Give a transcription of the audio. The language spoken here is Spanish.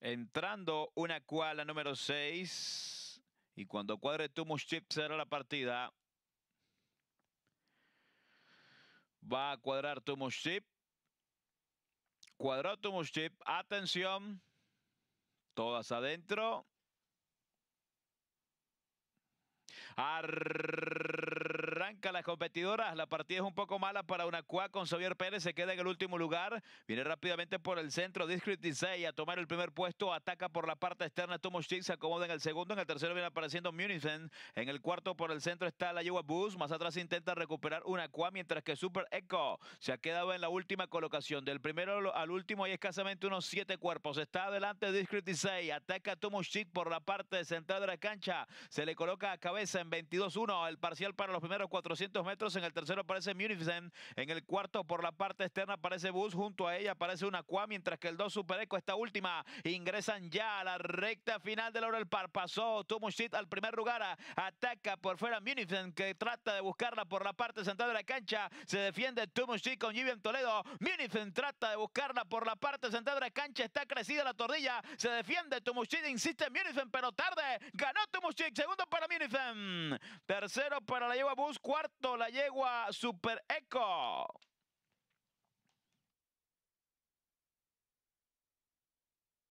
Entrando una cuala número 6. Y cuando cuadre Tumus Chip será la partida. Va a cuadrar Tumus Chip. Cuadró Tumus Chip. Atención. Todas adentro las competidoras. La partida es un poco mala para una cua con Xavier Pérez. Se queda en el último lugar. Viene rápidamente por el centro. Discret 16 a tomar el primer puesto. Ataca por la parte externa. Chick se acomoda en el segundo. En el tercero viene apareciendo Munizen. En el cuarto por el centro está la Yegua Bus. Más atrás intenta recuperar una cua mientras que Super Echo se ha quedado en la última colocación. Del primero al último hay escasamente unos siete cuerpos. Está adelante Discret 16. Ataca Chick por la parte central de la cancha. Se le coloca a cabeza en 22-1. El parcial para los primeros cuatro 400 metros. En el tercero aparece Munizen. En el cuarto, por la parte externa, aparece Bus. Junto a ella aparece una Qua, mientras que el 2 Supereco... Eco, esta última, ingresan ya a la recta final del Laurel Par. Pasó Tumushit al primer lugar. Ataca por fuera Munizen, que trata de buscarla por la parte central de la cancha. Se defiende Tumushit con en Toledo. Munizen trata de buscarla por la parte central de la cancha. Está crecida la tordilla. Se defiende Tumushit. Insiste Munizen, pero tarde. Ganó Tumushit. Segundo para Tercero para la lleva Bus. Cuarto, la yegua Super Eco.